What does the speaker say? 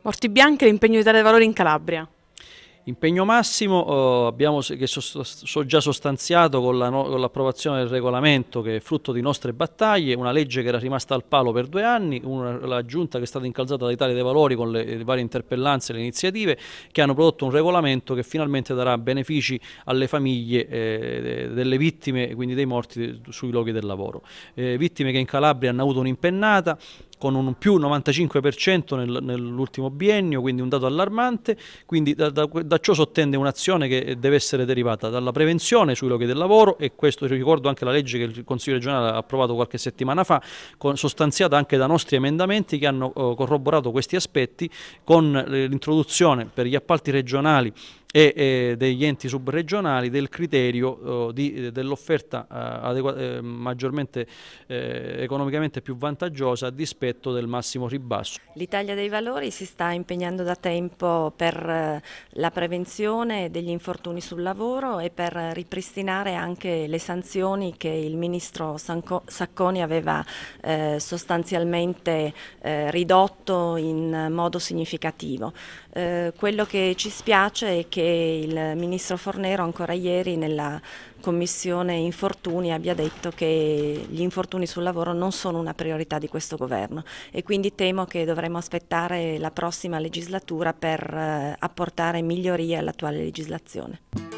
Morti Bianchi e l'impegno di Italia dei Valori in Calabria. Impegno massimo eh, abbiamo, che so, so già sostanziato con, l'approvazione la no, del regolamento che è frutto di nostre battaglie, una legge che era rimasta al palo per due anni, una, la giunta che è stata incalzata dall'Italia dei Valori con le, le, varie interpellanze e le iniziative che hanno prodotto un regolamento che finalmente darà benefici alle famiglie eh, delle vittime, quindi dei morti sui luoghi del lavoro. Eh, vittime che in Calabria hanno avuto un'impennata, con un più 95% nel, nell'ultimo biennio, quindi un dato allarmante, quindi da, da, da ciò sottende un'azione che deve essere derivata dalla prevenzione sui luoghi del lavoro e questo ricordo anche la legge che il Consiglio regionale ha approvato qualche settimana fa, con, sostanziata anche da nostri emendamenti che hanno eh, corroborato questi aspetti con eh, l'introduzione per gli appalti regionali e eh, degli enti subregionali del criterio eh, eh dell'offerta eh, eh maggiormente eh, economicamente più vantaggiosa a dispetto del massimo ribasso. L'Italia dei Valori si sta impegnando da tempo per la prevenzione degli infortuni sul lavoro e per ripristinare anche le sanzioni che il ministro Sanco Sacconi aveva sostanzialmente ridotto in modo significativo. quello che ci spiace è che che il ministro Fornero ancora ieri nella commissione infortuni abbia detto che gli infortuni sul lavoro non sono una priorità di questo governo e quindi temo che dovremo aspettare la prossima legislatura per eh, apportare migliorie all'attuale legislazione.